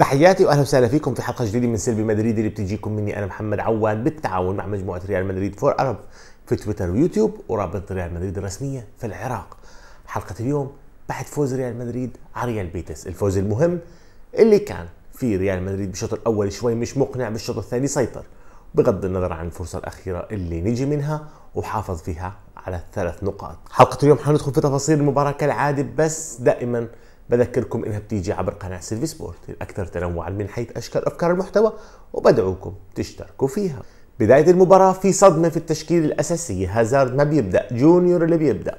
تحياتي واهلا وسهلا فيكم في حلقه جديده من سلبي مدريد اللي بتجيكم مني انا محمد عواد بالتعاون مع مجموعه ريال مدريد فور ارب في تويتر ويوتيوب ورابط ريال مدريد الرسميه في العراق. حلقه اليوم بعد فوز ريال مدريد على ريال بيتس، الفوز المهم اللي كان في ريال مدريد بالشوط الاول شوي مش مقنع بالشوط الثاني سيطر بغض النظر عن الفرصه الاخيره اللي نجي منها وحافظ فيها على الثلاث نقاط. حلقه اليوم حندخل في تفاصيل المباراه كالعاده بس دائما بذكركم انها بتيجي عبر قناه سيلفي سبورت الاكثر تنوعا من حيث اشكال افكار المحتوى وبدعوكم تشتركوا فيها. بدايه المباراه في صدمه في التشكيل الاساسي هازارد ما بيبدا جونيور اللي بيبدا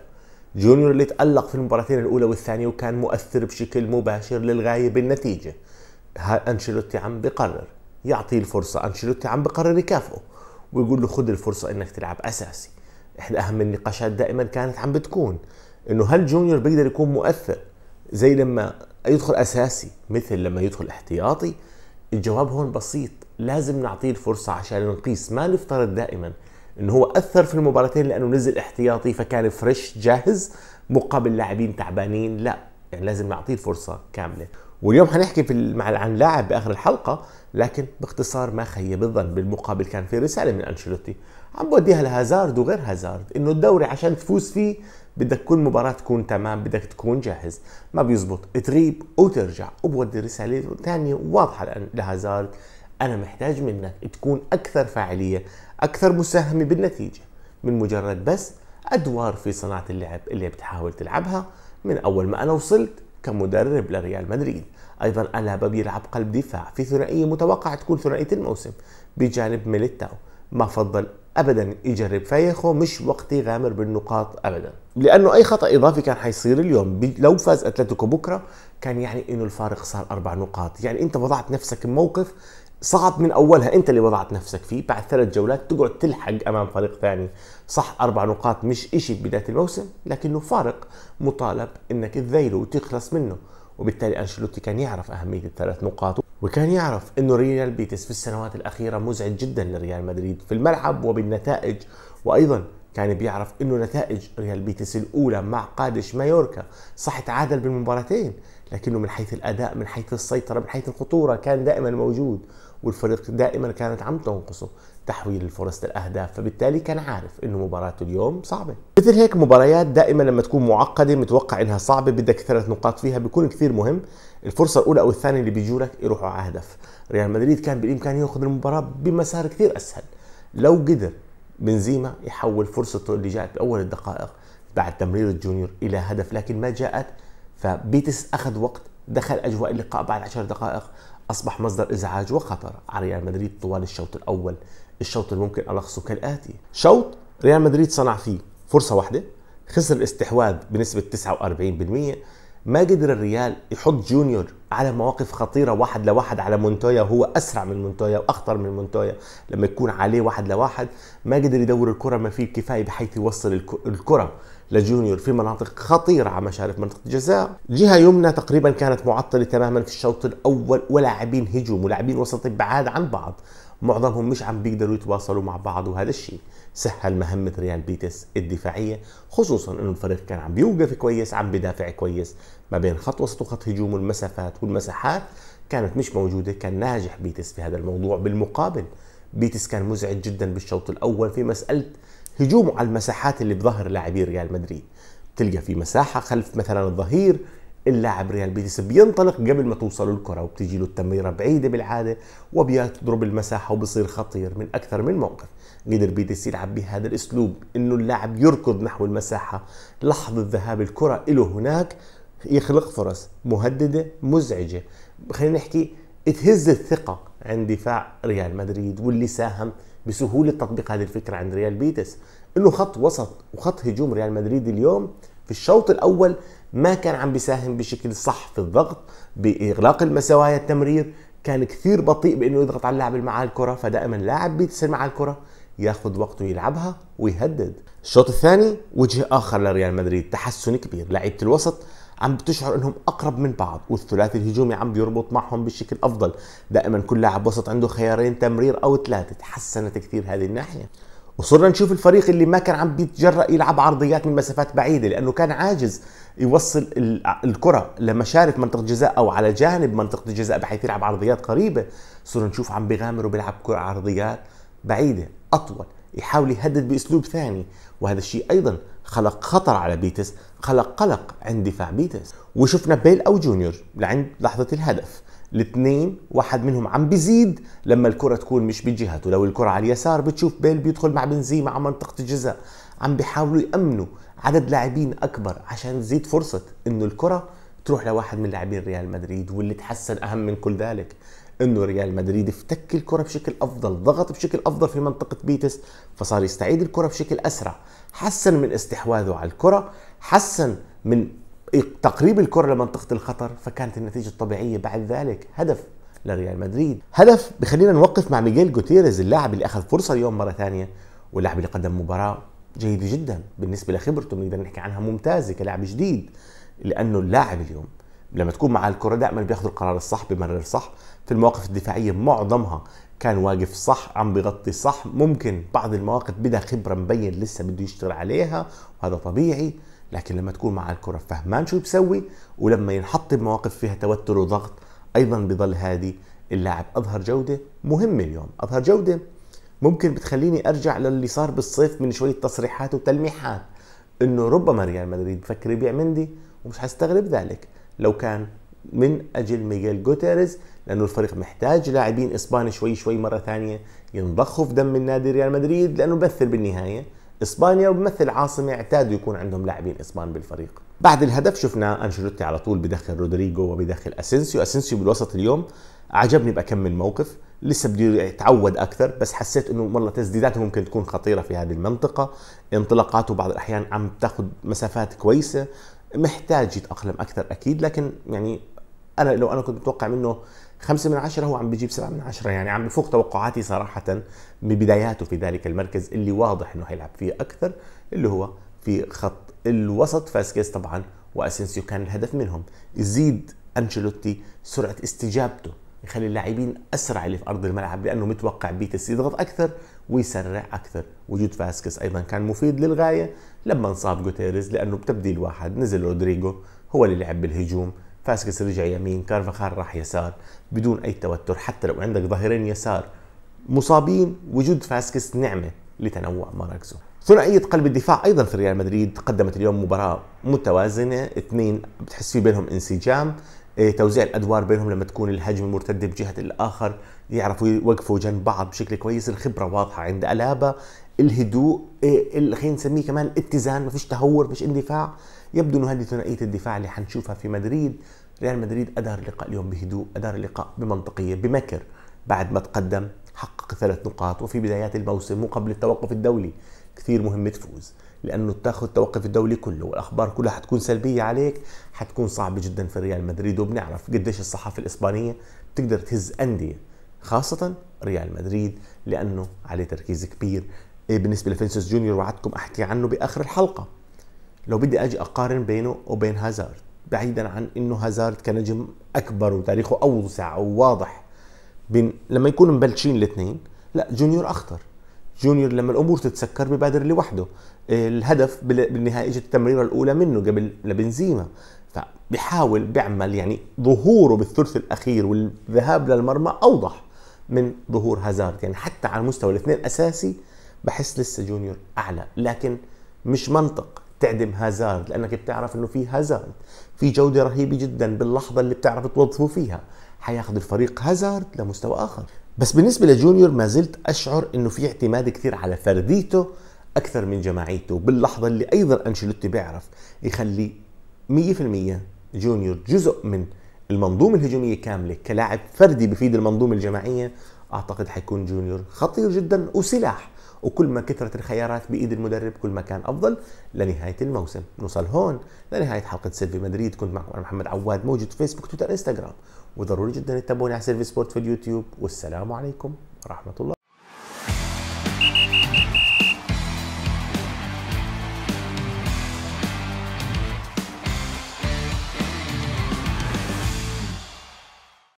جونيور اللي تالق في المباراتين الاولى والثانيه وكان مؤثر بشكل مباشر للغايه بالنتيجه. انشيلوتي عم بقرر يعطيه الفرصه انشيلوتي عم بقرر يكافئه ويقول له خذ الفرصه انك تلعب اساسي. احدى اهم النقاشات دائما كانت عم بتكون انه هل جونيور بيقدر يكون مؤثر زي لما يدخل اساسي مثل لما يدخل احتياطي الجواب هون بسيط لازم نعطيه الفرصه عشان نقيس ما نفترض دائما انه هو اثر في المباراتين لانه نزل احتياطي فكان فريش جاهز مقابل لاعبين تعبانين لا يعني لازم نعطيه الفرصه كامله واليوم حنحكي في مع عن لاعب باخر الحلقه لكن باختصار ما خيب الظن بالمقابل كان في رساله من انشيلوتي عم بوديها لهازارد وغير هازارد انه الدوري عشان تفوز فيه بدك كل مباراة تكون تمام بدك تكون جاهز ما بيزبط تغيب وترجع وبودي رسالة ثانية واضحة لهازارد أنا محتاج منك تكون أكثر فاعلية أكثر مساهمة بالنتيجة من مجرد بس أدوار في صناعة اللعب اللي بتحاول تلعبها من أول ما أنا وصلت كمدرب لريال مدريد ايضا الابا بيلعب قلب دفاع في ثنائيه متوقعة تكون ثنائيه الموسم بجانب ميليتاو ما فضل ابدا يجرب فيخو مش وقت يغامر بالنقاط ابدا لانه اي خطا اضافي كان حيصير اليوم لو فاز اتلتيكو بكره كان يعني انه الفارق صار اربع نقاط يعني انت وضعت نفسك بموقف صعب من اولها انت اللي وضعت نفسك فيه بعد ثلاث جولات تقعد تلحق امام فريق ثاني صح اربع نقاط مش إشي بدايه الموسم لكنه فارق مطالب انك تذيله وتخلص منه وبالتالي انشلوتي كان يعرف اهميه الثلاث نقاط وكان يعرف انه ريال بيتس في السنوات الاخيره مزعج جدا لريال مدريد في الملعب وبالنتائج وايضا كان بيعرف انه نتائج ريال بيتس الاولى مع قادش مايوركا صح تعادل بالمباراتين لكنه من حيث الاداء من حيث السيطره من حيث الخطوره كان دائما موجود والفريق دائما كانت عم تنقصه تحويل الفرص للاهداف فبالتالي كان عارف انه مباراته اليوم صعبه مثل هيك مباريات دائما لما تكون معقده متوقع انها صعبه بدك ثلاث نقاط فيها بيكون كثير مهم الفرصه الاولى او الثانيه اللي بيجوا لك يروحوا على هدف ريال مدريد كان بالامكان ياخذ المباراه بمسار كثير اسهل لو قدر بنزيما يحول فرصته اللي جاءت باول الدقائق بعد تمرير الجونيور الى هدف لكن ما جاءت فبيتس اخذ وقت دخل اجواء اللقاء بعد 10 دقائق اصبح مصدر ازعاج وخطر على ريال مدريد طوال الشوط الاول الشوط اللي ممكن الخصه كالاتي شوط ريال مدريد صنع فيه فرصه واحده خسر الاستحواذ بنسبه 49% ما قدر الريال يحط جونيور على مواقف خطيرة واحد لواحد على مونتويا وهو أسرع من مونتويا وأخطر من مونتويا لما يكون عليه واحد لواحد ما قدر يدور الكرة ما فيه كفاية بحيث يوصل الكرة لجونيور في مناطق خطيرة على مشارف منطقة الجزاء جهة يمنى تقريبا كانت معطلة تماما في الشوط الأول ولاعبين هجوم ولاعبين وسط بعاد عن بعض معظمهم مش عم بيقدروا يتواصلوا مع بعض وهذا الشيء سهل مهمة ريال بيتس الدفاعية خصوصا انه الفريق كان عم بيوقف كويس عم بدافع كويس ما بين خط وسط وخط هجوم والمسافات والمساحات كانت مش موجودة كان ناجح بيتس في هذا الموضوع بالمقابل بيتس كان مزعج جدا بالشوط الأول في مسألة هجومه على المساحات اللي بظهر لاعبي ريال مدريد بتلقى في مساحة خلف مثلا الظهير اللاعب ريال بيتيس بينطلق قبل ما توصل الكرة وبتجي له التمريرة بعيدة بالعادة وبيضرب المساحة وبصير خطير من أكثر من موقف قدر بيتيس يلعب بهذا الأسلوب إنه اللاعب يركض نحو المساحة لحظة ذهاب الكرة له هناك يخلق فرص مهددة مزعجة خلينا نحكي تهز الثقة عند دفاع ريال مدريد واللي ساهم بسهولة تطبيق هذه الفكرة عند ريال بيتس انه خط وسط وخط هجوم ريال مدريد اليوم في الشوط الاول ما كان عم بيساهم بشكل صح في الضغط باغلاق المساوايا التمرير كان كثير بطيء بانه يضغط على اللاعب معاه الكره فدائما لاعب بيتصل مع الكره ياخذ وقته يلعبها ويهدد الشوط الثاني وجه اخر لريال مدريد تحسن كبير لعيبه الوسط عم بتشعر انهم اقرب من بعض والثلاثي الهجومي عم بيربط معهم بشكل افضل دائما كل لاعب وسط عنده خيارين تمرير او ثلاثه تحسنت كثير هذه الناحيه وصرنا نشوف الفريق اللي ما كان عم بيتجرأ يلعب عرضيات من مسافات بعيده لانه كان عاجز يوصل الكره لمشارف منطقه جزاء او على جانب منطقه الجزاء بحيث يلعب عرضيات قريبه صرنا نشوف عم بيغامر وبيلعب كره عرضيات بعيده اطول يحاول يهدد باسلوب ثاني وهذا الشيء ايضا خلق خطر على بيتس خلق قلق عند دفاع بيتس وشفنا بيل او جونيور لعند لحظه الهدف الاثنين واحد منهم عم بيزيد لما الكره تكون مش بجهته لو الكره على اليسار بتشوف بيل بيدخل مع بنزيما على منطقه الجزاء عم بيحاولوا يامنوا عدد لاعبين اكبر عشان تزيد فرصه انه الكره تروح لواحد من لاعبين ريال مدريد واللي تحسن اهم من كل ذلك انه ريال مدريد افتك الكره بشكل افضل ضغط بشكل افضل في منطقه بيتس فصار يستعيد الكره بشكل اسرع حسن من استحواذه على الكره حسن من تقريب الكرة لمنطقة الخطر فكانت النتيجة الطبيعية بعد ذلك هدف لريال مدريد هدف بخلينا نوقف مع ميغيل جوتيريز اللاعب اللي أخذ فرصة اليوم مرة ثانية واللاعب اللي قدم مباراة جيدة جدا بالنسبة لخبرته بنقدر نحكي عنها ممتازة كلاعب جديد لأنه اللاعب اليوم لما تكون مع الكرة دائما بياخذ القرار الصح بمرر صح في المواقف الدفاعية معظمها كان واقف صح عم بغطي صح ممكن بعض المواقف بدها خبرة مبين لسه بده يشتغل عليها وهذا طبيعي لكن لما تكون مع الكره فهمان شو بسوي ولما ينحط بمواقف فيها توتر وضغط ايضا بضل هادي اللاعب اظهر جوده مهمه اليوم اظهر جوده ممكن بتخليني ارجع للي صار بالصيف من شويه تصريحات وتلميحات انه ربما ريال مدريد بفكر يبيع مندي ومش حستغرب ذلك لو كان من اجل ميغيل جوتيريز لانه الفريق محتاج لاعبين اسبان شوي شوي مره ثانيه ينضخوا في دم النادي ريال مدريد لانه بثر بالنهايه اسبانيا وبمثل عاصمه اعتادوا يكون عندهم لاعبين اسبان بالفريق بعد الهدف شفنا انشيلوتي على طول بدخل رودريجو وبدخل اسنسيو اسنسيو بالوسط اليوم عجبني بأكمل موقف لسه بده يتعود اكثر بس حسيت انه والله تسديداته ممكن تكون خطيره في هذه المنطقه انطلاقاته بعض الاحيان عم تاخذ مسافات كويسه محتاج يتاقلم اكثر اكيد لكن يعني انا لو انا كنت متوقع منه خمسة من عشرة هو عم بيجيب سبعة من عشرة يعني عم بفوق توقعاتي صراحة ببداياته في ذلك المركز اللي واضح انه هيلعب فيه اكثر اللي هو في خط الوسط فاسكيز طبعا واسنسيو كان الهدف منهم يزيد انشيلوتي سرعة استجابته يخلي اللاعبين اسرع اللي في ارض الملعب لانه متوقع بيتس يضغط اكثر ويسرع اكثر وجود فاسكيس ايضا كان مفيد للغايه لما انصاب جوتيريز لانه بتبديل واحد نزل رودريجو هو اللي لعب بالهجوم فاسكس رجع يمين كارفاخال راح يسار بدون اي توتر حتى لو عندك ظهيرين يسار مصابين وجود فاسكس نعمه لتنوع مراكزه ثنائية قلب الدفاع أيضا في ريال مدريد قدمت اليوم مباراة متوازنة اثنين بتحس في بينهم انسجام إيه، توزيع الادوار بينهم لما تكون الهجمه مرتدة بجهه الاخر يعرفوا يوقفوا جنب بعض بشكل كويس الخبره واضحه عند الابا الهدوء إيه، خلينا نسميه كمان اتزان ما فيش تهور ما فيش اندفاع يبدو انه هذه ثنائيه الدفاع اللي حنشوفها في مدريد ريال مدريد ادار اللقاء اليوم بهدوء ادار اللقاء بمنطقيه بمكر بعد ما تقدم حقق ثلاث نقاط وفي بدايات الموسم وقبل التوقف الدولي كثير مهم تفوز لانه تاخذ التوقف الدولي كله والاخبار كلها حتكون سلبيه عليك حتكون صعبه جدا في ريال مدريد وبنعرف قديش الصحافه الاسبانيه بتقدر تهز انديه خاصه ريال مدريد لانه عليه تركيز كبير إيه بالنسبه لفينسوس جونيور وعدتكم احكي عنه باخر الحلقه لو بدي اجي اقارن بينه وبين هازارد بعيدا عن انه هازارد كنجم اكبر وتاريخه اوسع وواضح بين لما يكونوا مبلشين الاثنين لا جونيور اخطر جونيور لما الامور تتسكر ببادر لوحده الهدف بالنهايه اجت التمريره الاولى منه قبل لبنزيما فبيحاول بيعمل يعني ظهوره بالثلث الاخير والذهاب للمرمى اوضح من ظهور هازارد يعني حتى على مستوى الاثنين اساسي بحس لسه جونيور اعلى لكن مش منطق تعدم هازارد لانك بتعرف انه في هازارد في جوده رهيبه جدا باللحظه اللي بتعرف توظفه فيها حياخذ الفريق هازارد لمستوى اخر بس بالنسبه لجونيور ما زلت اشعر انه في اعتماد كثير على فرديته اكثر من جماعيته باللحظه اللي ايضا انشيلوتي بيعرف يخلي 100% جونيور جزء من المنظومه الهجوميه كامله كلاعب فردي بفيد المنظومه الجماعيه اعتقد حيكون جونيور خطير جدا وسلاح وكل ما كثرت الخيارات بايد المدرب كل ما كان افضل لنهايه الموسم نوصل هون لنهايه حلقه سيلفي مدريد كنت معكم انا محمد عواد موجود في فيسبوك تويتر انستغرام وضروري جدا تتابعوني على سيلفي سبورت في اليوتيوب والسلام عليكم ورحمه الله